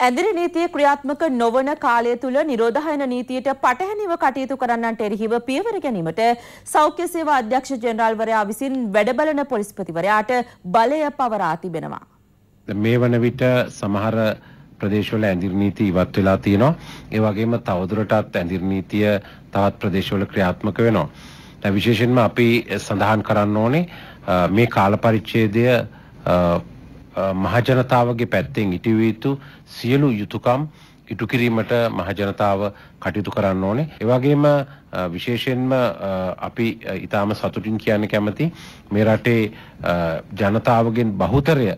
ඇදිරි නීතිය ක්‍රියාත්මක නොවන කාලය තුළ නිරෝධායන නීතියට පටහැනිව කටයුතු කරන්නන්ට එරෙහිව පියවර ගැනීමට සෞඛ්‍ය සේවා අධ්‍යක්ෂ ජෙනරාල්වරයා විසින් වැඩබලන පොලිස්පතිවරයාට බලය පවරා තිබෙනවා. මේ වන විට සමහර ප්‍රදේශවල ඇඳිරි නීති ඉවත් වෙලා තියෙනවා. ඒ වගේම තවදුරටත් ඇඳිරි නීතිය තවත් ප්‍රදේශවල ක්‍රියාත්මක වෙනවා. දැන් විශේෂයෙන්ම අපි සඳහන් කරන්න ඕනේ මේ කාල පරිච්ඡේදය මහජනතාවගේ පැත්තෙන් ඉටවිය යුතු සියලු යුතුයකම් ඉටු කිරීමට මහජනතාව කටයුතු කරන්න ඕනේ. ඒ වගේම විශේෂයෙන්ම අපි ඊටාම සතුටින් කියන්න කැමති මේ රටේ ජනතාවගෙන් බහුතරය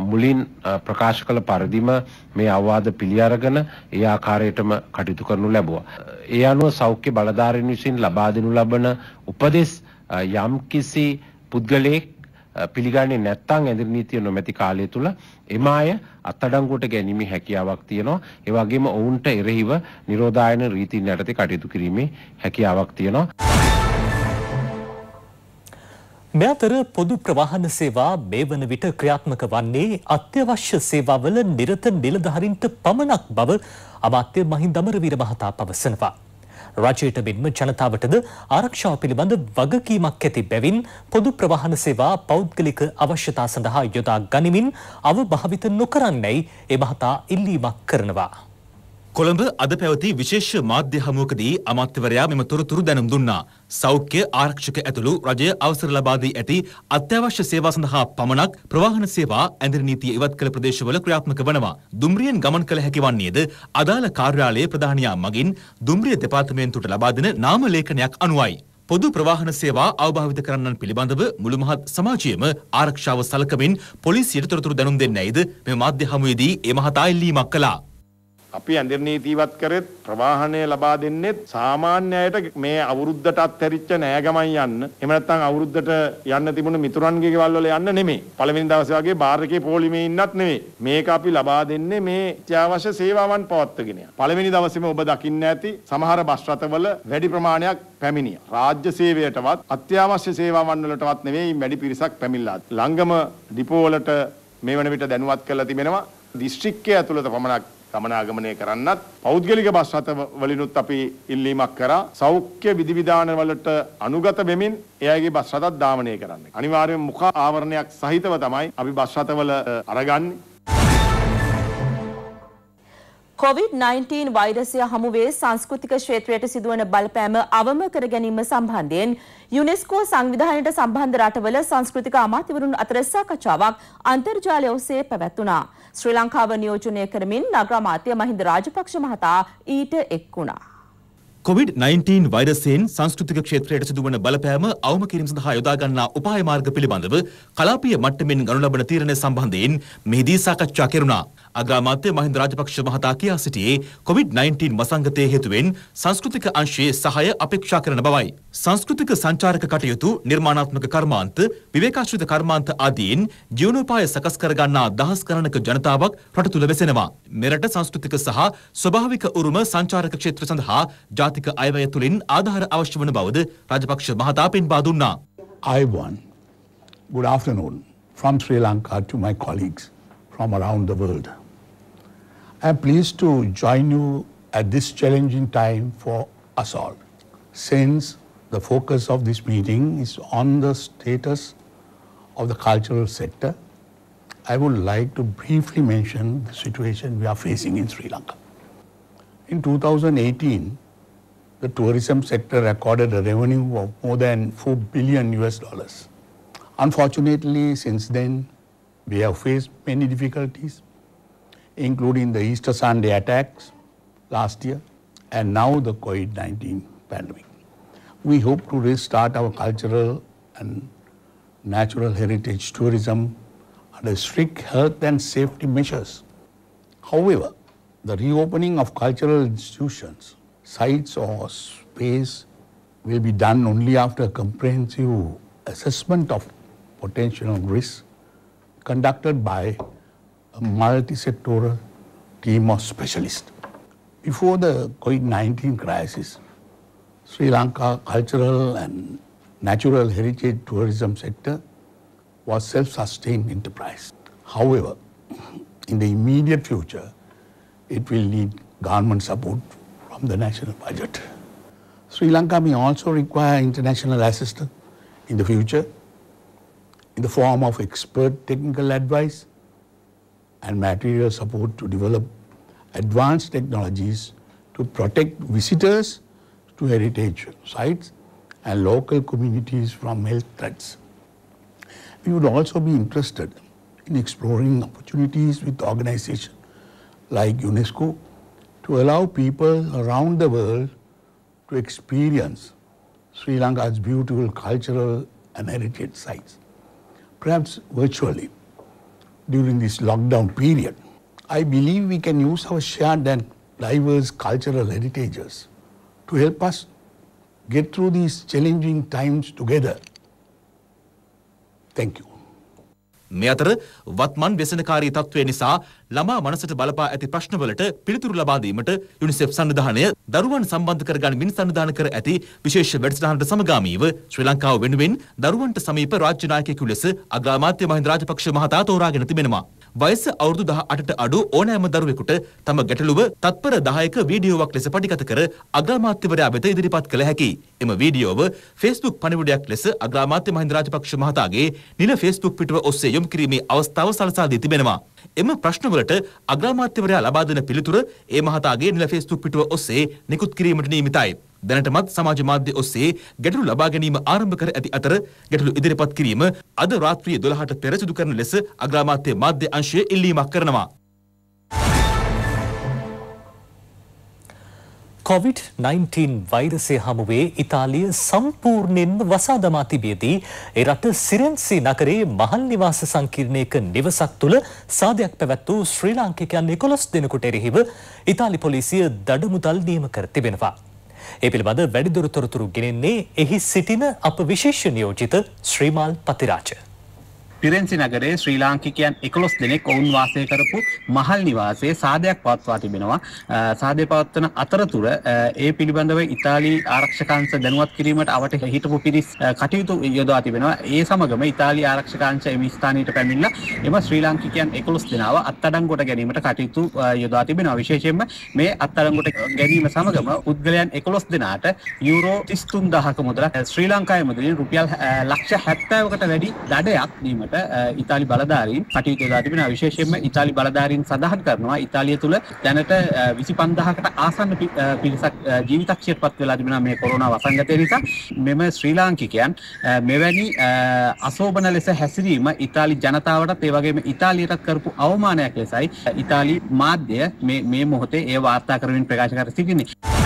මුලින් ප්‍රකාශ කළ පරිදිම මේ අවවාද පිළිඅරගෙන ඒ ආකාරයටම කටයුතු කරනු ලැබුවා. ඒ අනුව සෞඛ්‍ය බලධාරීන් විසින් ලබා දෙනු ලබන උපදෙස් යම්කිසි පුද්ගලයෙක් පිළිගන්නේ නැත්නම් ඇඳිරි නීතිය නොමැති කාලය තුල එම අය අත්අඩංගුවට ගැනීම හැකියාවක් තියෙනවා. ඒ වගේම ඔවුන්ට එරෙහිව නිරෝධායන රීතීන් යටතේ කටයුතු කිරීමේ හැකියාවක් තියෙනවා. මේ අතර පොදු ප්‍රවාහන සේවා මේ වන විට ක්‍රියාත්මක වන්නේ අත්‍යවශ්‍ය සේවාවල නිරත නිලධාරීන්ට පමණක් බව අමාත්‍ය මහින්ද අමරවීර මහතා පවසනවා. රජයට මෙන්ම ජනතාවටද ආරක්ෂාව පිළිබඳ වගකීමක් ඇති බැවින් පොදු ප්‍රවාහන සේවා පෞද්ගලික අවශ්‍යතා සඳහා යොදා ගනිමින් අවභාවිත නොකරන්නයි ඒ මහතා ඉල්ලීමක් කරනවා. කොළඹ අද පැවති විශේෂ මාධ්‍ය හමුවකදී අමාත්‍යවරයා මෙම තොරතුරු දැනුම් දුන්නා. සෞඛ්‍ය ආරක්ෂක ඇතුළු රජය අවසර ලබා දී ඇති අත්‍යවශ්‍ය සේවා සඳහා පමණක් ප්‍රවාහන සේවා ඇඳිරි නීතිය ඉවත් කළ ප්‍රදේශවල ක්‍රියාත්මක වනවා. දුම්රියෙන් ගමන් කළ හැකි වන්නේද අදාළ කාර්යාලයේ ප්‍රධානියා මගින් දුම්රිය දෙපාර්තමේන්තුවට ලබා දෙන නාම ලේඛනයක් අනුවයි. පොදු ප්‍රවාහන සේවා අවභාවිත කරන්නන් පිළිබඳව මුළු මහත් සමාජයේම ආරක්ෂාව සලකමින් පොලිසියට තොරතුරු දැනුම් දෙන්නයිද මේ මාධ්‍ය හමුවේදී ඒ මහතා ඉල්ලීමක් කළා. අපි ඇඳිර නීතිවත් කරෙත් ප්‍රවාහණය ලබා දෙන්නෙත් සාමාන්‍ය අයට මේ අවුරුද්දට අත්හැරිච්ච නෑ ගමන් යන්න. එහෙම නැත්නම් අවුරුද්දට යන්න තිබුණ මිතුරන්ගේ ගෙවල් වල යන්න නෙමෙයි. පළවෙනි දවසේ වගේ බාර් එකේ පොලිමේ ඉන්නත් නෙමෙයි. මේක අපි ලබා දෙන්නේ මේ අවශ්‍ය සේවාවන් පවත්වාගෙන යන. පළවෙනි දවසේම ඔබ දකින්න ඇති සමහර බස් රථවල වැඩි ප්‍රමාණයක් පැමිණියා. රාජ්‍ය සේවයටවත් අත්‍යවශ්‍ය සේවාවන් වලටවත් නෙවෙයි වැඩි පිරිසක් පැමිණලා. ළංගම ඩිපෝ වලට මේ වන විට දැනුවත් කරලා තිබෙනවා. දිස්ත්‍රික්කය ඇතුළත පමණක් ගමනාගමනය කරන්නත් පෞද්ගලික බස් රථ වලිනුත් අපි ඉල්ලීමක් කරා සෞඛ්‍ය විධිවිධාන වලට අනුගත වෙමින් එයාගේ බස් රථත් දාමනය කරන්න. අනිවාර්යයෙන් මුඛ ආවරණයක් සහිතව තමයි අපි බස් රථවල අරගන්නේ. COVID-19 වෛරසය හමුවේ සංස්කෘතික ක්ෂේත්‍රයට සිදුවන බලපෑම අවම කර ගැනීම සම්බන්ධයෙන් යුනෙස්කෝ සංවිධානයට සම්බන්ධ රටවල සංස්කෘතික අමාත්‍යවරුන් අතර සාකච්ඡාවක් අන්තර්ජාලය ඔස්සේ පැවැත්වුණා. ශ්‍රී ලංකාව නියෝජනය කරමින් නගර අමාත්‍ය මහින්ද රාජපක්ෂ මහතා ඊට එක් වුණා. COVID-19 වෛරසයෙන් සංස්කෘතික ක්ෂේත්‍රයට සිදුවන බලපෑම අවම කිරීම සඳහා යොදාගන්නා උපාය මාර්ග පිළිබඳව කලාපීය මට්ටමින් ගනු ලබන තීරණය සම්බන්ධයෙන් මෙහිදී සාකච්ඡා කෙරුණා. අග්‍රාමාත්‍ය මහින්ද රාජපක්ෂ මහතා කියා සිටියේ COVID-19 වසංගතය හේතුවෙන් සංස්කෘතික අංශයේ සහාය අපේක්ෂා කරන බවයි. සංස්කෘතික සංචාරක කටයුතු, නිර්මාණාත්මක කර්මාන්ත, විවේකාශ්‍රිත කර්මාන්ත ආදීන් ජීවනෝපාය සකස් කරගන්නා දහස් ගණනක ජනතාවක් රට තුල වෙසෙනවා. මෙරට සංස්කෘතික සහ ස්වභාවික උරුම සංචාරක ක්ෂේත්‍ර සඳහා ජාතික ආර්ථික අයවැය ආධාර අවශ්‍ය වන බවද මහතා පෙන්වා දුන්නා. I won. Good afternoon from Sri Lanka to my colleagues from around the world. I am pleased to join you at this challenging time for us all. Since the focus of this meeting is on the status of the cultural sector, I would like to briefly mention the situation we are facing in Sri Lanka. In 2018, the tourism sector recorded a revenue of more than 4 billion US dollars. Unfortunately, since then, we have faced many difficulties, including the Easter Sunday attacks last year and now the COVID 19 pandemic. We hope to restart our cultural and natural heritage tourism under strict health and safety measures. However, the reopening of cultural institutions sites or space will be done only after a comprehensive assessment of potential risk conducted by a multi-sectoral team of specialists. Before the COVID-19 crisis, Sri Lanka cultural and natural heritage tourism sector was self-sustained enterprise. However, in the immediate future, it will need government support from the national budget. Sri Lanka may also require international assistance in the future in the form of expert technical advice and material support to develop advanced technologies to protect visitors to heritage sites and local communities from health threats. We would also be interested in exploring opportunities with organizations like UNESCO to allow people around the world to experience Sri Lanka's beautiful cultural and heritage sites, perhaps virtually during this lockdown period. I believe we can use our shared and diverse cultural heritages to help us get through these challenging times together. Thank you. මේ අතර වත්මන් ව්‍යසනකාරී තත්ත්වය නිසා ළමා මනසට බලපා ඇති ප්‍රශ්නවලට පිළිතුරු ලබා දීමට යුනිසෙෆ් සංවිධානය දරුවන් සම්බන්ධ කරගනිමින් සංවිධාන කර ඇති විශේෂ වැඩසටහනට සමගාමීව ශ්‍රී ලංකාව වෙනුවෙන් දරුවන්ට සමීප රාජ්‍ය නායකයෙකු ලෙස අග්‍රාමාත්‍ය මහින්ද රාජපක්ෂ මහතා තෝරාගෙන තිබෙනවා. වයස අවුරුදු 18ට අඩු ඕනෑම දරුවෙකුට තම ගැටලුව තත්පර 10ක වීඩියෝවක් ලෙස පටිගත කර අග්‍රාමාත්‍යවරයා වෙත ඉදිරිපත් කළ හැකි. එම වීඩියෝව Facebook පණිවුඩයක් ලෙස අග්‍රාමාත්‍ය මහින්ද රාජපක්ෂ මහතාගේ නිල Facebook පිටුව ඔස්සේ යොමු කිරීමේ අවස්ථාව සලසා දී තිබෙනවා. එම ප්‍රශ්නවලට අග්‍රාමාත්‍යවරයා ලබා දෙන පිළිතුර ඒ මහතාගේ නිල Facebook පිටුව ඔස්සේ නිකුත් කිරීමට නියමිතයි. දැනටමත් සමාජ මාධ්‍ය ඔස්සේ ගැටලු ලබා ගැනීම ආරම්භ කර ඇති අතර ගැටලු ඉදිරිපත් කිරීම අද රාත්‍රියේ 12ට පෙර සිදු කරන ලෙස අග්‍රාමාත්‍ය මාධ්‍ය අංශය ඉල්ලීමක් කරනවා. COVID-19 වෛරසය හමුවේ ඉතාලිය සම්පූර්ණයෙන්ම වසා දමා තිබියදී ඒ රට සිරෙන්සි නගරේ මහල් නිවාස සංකීර්ණයක නිවසක් තුළ සාදයක් පැවැත් වූ ශ්‍රී ලාංකිකයන් 11 දෙනෙකුට එරෙහිව ඉතාලි පොලිසිය දඩමුදල් නියම කර තිබෙනවා. ඒ පිළිබඳ වැඩිදුරතොරතුරු ගෙනෙන්නේ එහි සිටින අප විශේෂ නියෝජිත ශ්‍රීමාල් පතිරාච. පිරෙන්සි නගරයේ ශ්‍රී ලාංකිකයන් 11 දෙනෙක් ඔවුන් වාසය කරපු මහල් නිවාසයේ සාදයක් පවත්වා තිබෙනවා. සාදය පවත්වන අතරතුර ඒ පිළිබඳව ඉතාලි ආරක්ෂක අංශ දැනුවත් කිරීමට අවට හිටපු පිරිස් කටයුතු යොදවා තිබෙනවා. ඒ සමගම ඉතාලි ආරක්ෂක අංශ එම ස්ථානයට පැමිණලා එම ශ්‍රී ලාංකිකයන් 11 දෙනාව අත්අඩංගුවට ගැනීමට කටයුතු යොදවා තිබෙනවා. විශේෂයෙන්ම මේ අත්අඩංගුවට ගැනීම සමගම උද්ගලයන් 11 දෙනාට යුරෝ 33000ක මුදලක් ශ්‍රී ලංකාවේ මුදලින් රුපියල් ලක්ෂ 70කට වැඩි දඩයක් දීමට වට ඉතාලි බලධාරීන් කටයුතු වෙලා තිබෙනවා විශේෂයෙන්ම ඉතාලි බලධාරීන් සඳහන් කරනවා ඉතාලිය තුළ දැනට 25000කට ආසන්න පිරිසක් ජීවිතක්ෂයටපත් වෙලා තිබෙනවා මේ කොරෝනා වසංගතය නිසා මෙම ශ්‍රී ලාංකිකයන් මෙවැනි අශෝභන ලෙස හැසිරීම ඉතාලි ජනතාවටත් ඒ වගේම ඉතාලියටත් කරපු අවමානයක් ලෙසයි ඉතාලි මාධ්‍ය මේ මොහොතේ ඒ වාර්තා කරමින් ප්‍රකාශ කර සිටින්නේ.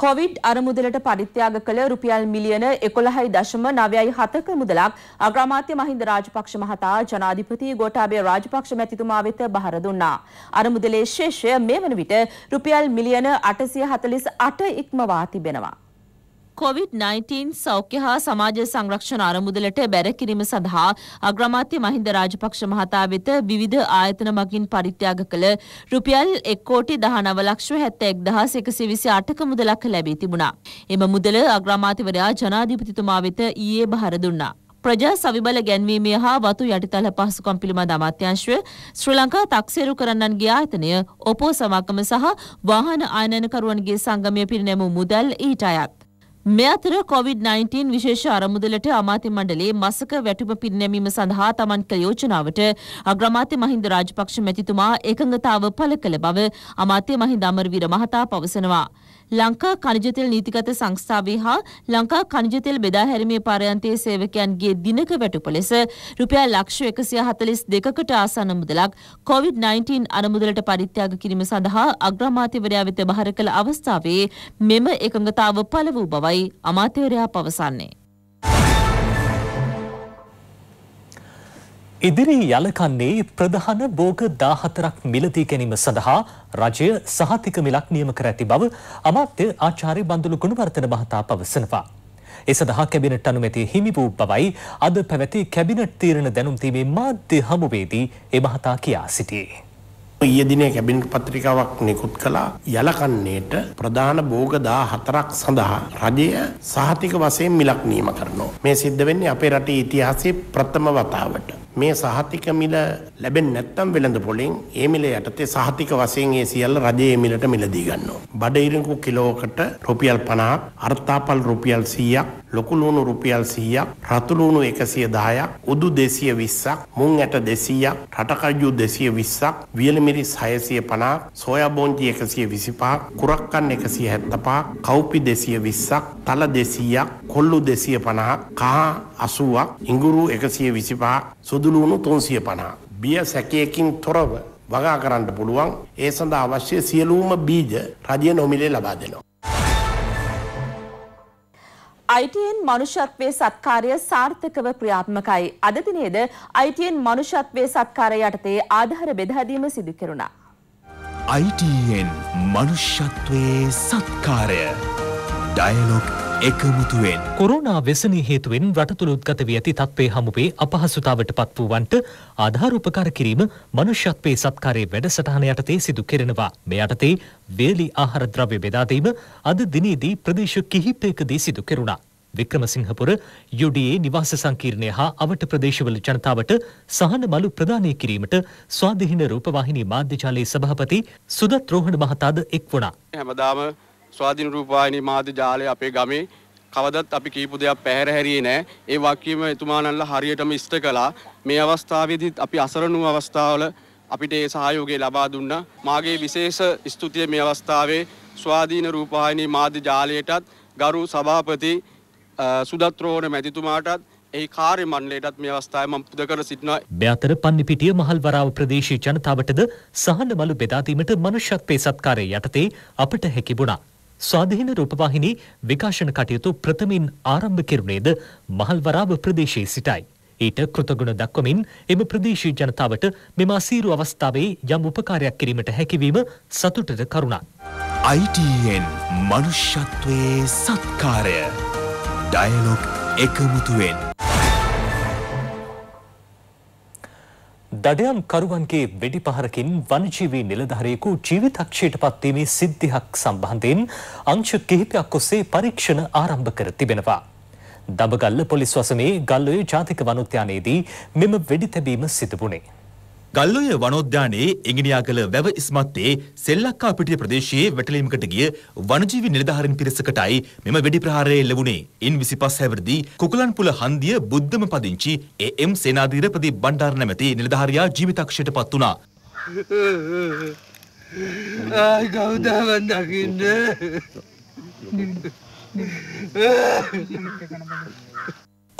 කොවිඩ් අරමුදලට පරිත්‍යාග කළ රුපියල් මිලියන 11.9.7ක මුදලක් අග්‍රාමාත්‍ය මහින්ද රාජපක්ෂ මහතා ජනාධිපති ගෝඨාභය රාජපක්ෂ මැතිතුමා වෙත බහර දුන්නා. අරමුදලේ ශේෂය මේ වන විට රුපියල් මිලියන 848 ඉක්මවා තිබෙනවා. කොවිD-19 සෞඛ්‍ය හා සමාජ සංරක්ෂණ අරමුදලට බැර කිරීම සඳහා අග්‍රාමාත්‍ය මහින්ද රාජපක්ෂ මහතා වෙත විවිධ ආයතන මගින් පරිත්‍යාග කළ රුපියල් 1 කෝටි 19 ලක්ෂ 76128ක මුදලක් ලැබී තිබුණා. එම මුදල අග්‍රාමාත්‍යවරයා ජනාධිපතිතුමා වෙත ඊයේ බහර දුන්නා. ප්‍රජා සවිබල ගැන්වීමේ හා වතු යටිතල පහසුකම් පිළිබඳ අමාත්‍යංශය ශ්‍රී ලංකා තක්සේරු කරන්නන්ගේ ආයතනය ඔපෝ සමාගම සහ වාහන ආයනනකරුවන්ගේ සංගමය පිරිනැමූ මුදල් ඊට අයත්. මෙ අතර කොවිD-19 විශේෂ අරමුදලට අමාත්‍ය මණ්ඩලයේ මසක වැටුප පින්නැමීම සඳහා තමන් කළ යෝජනාවට අග්‍රාමාත්‍ය මහින්ද රාජපක්ෂ මැතිතුමා එකඟතාව පළ කළ බව අමාත්‍ය මහින්ද අමරවීර මහතා පවසනවා. ලංකා කනිජතෙල් නීතිගත සංස්ථාවේ හා ලංකා කනිජතෙල් බෙදා හැරීමේ පාරයන්තයේ සේවකයන්ගේ දිනක වැටුප ලෙස රුපියල් ලක්ෂ 142කට ආසන්න මුදලක් COVID-19 අරමුදලට පරිත්‍යාග කිරීම සඳහා අග්‍රාමාත්‍යවරයා වෙත බහර කළ අවස්ථාවේ මෙම එකඟතාව පළ වූ බවයි අමාත්‍යවරයා පවසන්නේ. ඉදිරි යලකන්නේ ප්‍රධාන බෝග 14ක් මිලදී ගැනීම සඳහා රජය සහතික මිලක් නියම කර ඇති බව අමාත්‍ය ආචාර්ය බන්දුලු ගුණවර්ධන මහතා පවසනවා. ඒ සඳහා කැබිනට් අනුමැතිය හිමි වූ බවයි අද පැවති කැබිනට් තීරණ දැනුම් දීමේ මාධ්‍ය හමුවේදී ඒ මහතා කියා සිටියේ. ඊයේ දිනේ කැබිනට් පත්‍රිකාවක් නිකුත් කළා යලකන්නේට ප්‍රධාන භෝග 14ක් සඳහා රජය සහතික වශයෙන් මිලක් නියම කරනවා. මේ සිද්ධ වෙන්නේ අපේ රටේ ඉතිහාසයේ ප්‍රථම වතාවට. මේ සහතික මිල ලැබෙන්නේ නැත්නම් වෙළඳ පොලෙන් ඒ මිල යටතේ සහතික වශයෙන් ඒ සියල්ල රජයේ මිලට මිලදී ගන්නවා. බඩ ඉරිඟු කිලෝකට රුපියල් 50ක්, අර්ථාපල් රුපියල් 100ක්, ලොකු ලුණු රුපියල් 100ක්, රතු ලුණු 110ක්, උදු 220ක්, මුං ඇට 200ක්, රට කජු 220ක්, වියලි මිරිස් 650ක්, සෝයා බෝන්ජි 125ක්, කුරක්කන් 175ක්, කව්පි 220ක්, තල 200ක්, කොල්ලු 250ක්, කහ 80ක්, ඉඟුරු 125ක්, යොදුළුණු තුන්සිය පනා. බිය සැකයකින් තොරව වගා කරන්න පුළුවන් ඒ සඳහා අවශ්‍ය සියලූම බීජ රජය නොමිලේ ලබා දෙනවා. අයිටයෙන් මනුෂත්වය සත්කාරය සාර්ථකව ක්‍රියාත්මකයි. අද දිනේද අයිටයෙන් මනුෂත්වය සත්කාරය යටතේ ආධාර බෙදාදීම සිදු කෙරුණා. අයිටයෙන් මනුෂ්‍යත්වයේ සත්කාරය ඩයලොග් එකමුතුවෙන් කොරුණා වෙසනී හේතුවෙන් රටතුළ උද්ගත වී ඇති තත්ත්වය හමුවේ අපහසුතාවට පත් වූවන්ට ආධාර උපකාර කිරීම මනුෂ්‍යත්වයේ සත්කාරයේ වැඩසටහන යටතේ සිදු කෙරෙනවා මේ යටතේ වේලි ආහාර ද්‍රව්‍ය බෙදාදීම අද දිනේදී ප්‍රදේශ කිහිපයකදී සිදු කෙරුණා වික්‍රමසිංහපුර යුඩියේ නිවාස සංකීර්ණය හා අවට ප්‍රදේශවල ජනතාවට සහන මලු ප්‍රදානය කිරීමට ස්වාධීන රූපවාහිනී මාධ්‍යජාලයේ සභාපති සුදත් රෝහණ මහතාද එක් වුණා. හැමදාම ස්වාධීන රූපවාහිනී මාධ්‍ය ජාලය අපේ ගමේ කවදත් අපි කීපු දෙයක් පැහැර හැරියේ නෑ. ඒ වගකීම එතුමාණන්ලා හරියටම ඉෂ්ට කළා. මේ අවස්ථාවේදීත් අපි අසරණු අවස්ථාවල අපිට ඒ සහයෝගය ලබා දුන්නා. මාගේ විශේෂ ස්තුතිය මේ අවස්ථාවේ ස්වාධීන රූපවාහිනී මාධ්‍ය ජාලයටත් ගරු සභාපති සුදත් රෝහණ මැතිතුමාටත් ඒ කාර්ය මණ්ඩලයටත් මේ අවස්ථාවේ මම පුද කර සිටිනවා. මෙතර පන්නිපිටිය මහල්වරාව ප්‍රදේශීය ජනතාවටද සහන මලු බෙදා දීමට මනුෂ්‍යත්වයේ සත්කාරයේ යටතේ අපට හැකි වුණා. ස්වාධීන රූපවාහිනි විකාශන කටයුතු ප්‍රථමින් ආරම්භ කෙරුණේද මහල්වරාව ප්‍රදේශයේ සිටයි. ඊට කෘතගුණ දක්වමින් එම ප්‍රදේශී ජනතාවට මෙම අසීරු අවස්ථාවේ යම් උපකාරයක් කිරීමට හැකිවීම සතුටට කරුණක්. ITN මනුෂ්‍යත්වයේ සත්කාරය ඩයලොග් එකමුතුවෙන්. දඩයම් කරුවන්ගේ වෙඩි පහරකින් වනජීවී නිලධාරියෙකු ජීවිතක්ෂයට පත්වීමේ සිද්ධියක් සම්බන්ධයෙන් අංශ කිහිපයක් ඔස්සේ පරීක්ෂණ ආරම්භ කර තිබෙනවා. දඹගල්ල පොලිස් වසමේ ගල්ලොය ජාතික වනෝද්‍යානයේදී මෙම වෙඩි තැබීම සිදු වුණේ. ගල්ලොය වනෝද්‍යානයේ එගිනියාගල වැව ඉස්මත්තේ සෙල්ලක්කා පිටිය ප්‍රදේශයේ වැටලීමකට ගිය වනජීවි නිලධාරීන් පිරිසකටයි මෙම වෙඩි ප්‍රහාරය ලැබුණේ. ඉන් 25 හැවිරිදි කුකුලන්පුල හන්දිය බුද්ධම පදිංචි එම් සේනාධීර ප්‍රදීප් බණ්ඩාර නැමැති නිලධාරියා ජීවිතක්ෂයට පත් වුණා. ආයි ගෞතමන් දකින්න.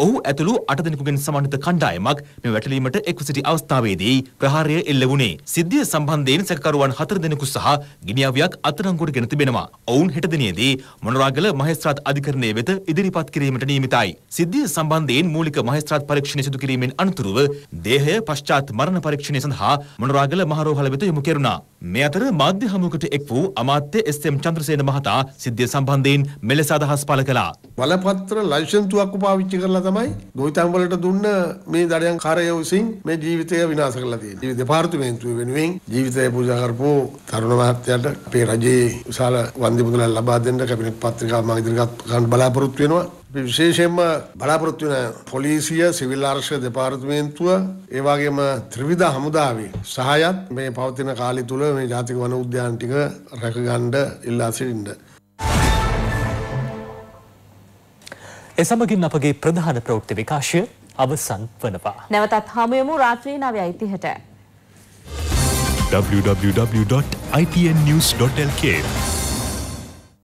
ඔහු ඇතුළු අට දෙනෙකුගෙන් සමන්විත කණ්ඩායමක් මේ වැටලීමට එක්ව සිටි අවස්ථාවේදී ප්‍රහාරය එල්ල වුණේ. සිද්ධිය සම්බන්ධයෙන් සැකකරුවන් හතර දෙනෙකු සහ ගිනිඅවියක් අත්අඩංගුවට ගෙන තිබෙනවා. ඔවුන් හෙට දිනේදී මොනරාගල මහේස්ත්‍රාත් අධිකරණය වෙත ඉදිරිපත් කිරීමට නියමිතයි. සිද්ධිය සම්බන්ධයෙන් මූලික මහේස්ත්‍රාත් පරීක්ෂණය සිදු කිරීමෙන් අනතුරුව දේහය පශ්චාත් මරණ පරීක්ෂණය සඳහා මොනරාගල මහරෝහල වෙත යොමු කෙරුණා. මේ අතර මාධ්‍ය හමුවකට එක් වූ අමාත්‍ය එස්.එම්. චන්ද්‍රසේන මහතා සිද්ධිය සම්බන්ධයෙන් මෙලෙස අදහස් පළ කළා. බලපත්‍ර ලයිසන්තුවක් පාවිච්චි කරලා තමයි ගොවිතැන් වලට දුන්න මේ දඩයන් කාරය විසින් මේ ජීවිතය විනාශ කරලා තියෙන්නේ. ජීවිත දෙපාර්තමේන්තුව වෙනුවෙන් ජීවිතය පූජා කරපු තරුණ මහත්තයාට අපේ රජයේ විශාල වන්දි මුදලක් ලබා දෙන්න කැබිනට් පත්‍රිකාව මම ඉදිරියට ගන්න බලාපොරොත්තු වෙනවා. විශේෂයෙන්ම බලාපොරොත්තු වෙන පොලිසිය සිවිල් ආරක්ෂක දෙපාර්තමේන්තුව ඒ වගේම ත්‍රිවිධ හමුදාවේ සහයත් මේ පවතින කාලය තුල මේ ජාතික වන උද්‍යාන ටික රැකගන්න ඉල්ලා සිටින්න. එසමගින් අපගේ ප්‍රධාන ප්‍රවෘත්ති විකාශය අවසන් වනවා. නැවතත් හමුයමු රාත්‍රී 9:30ට. www.itnnews.lk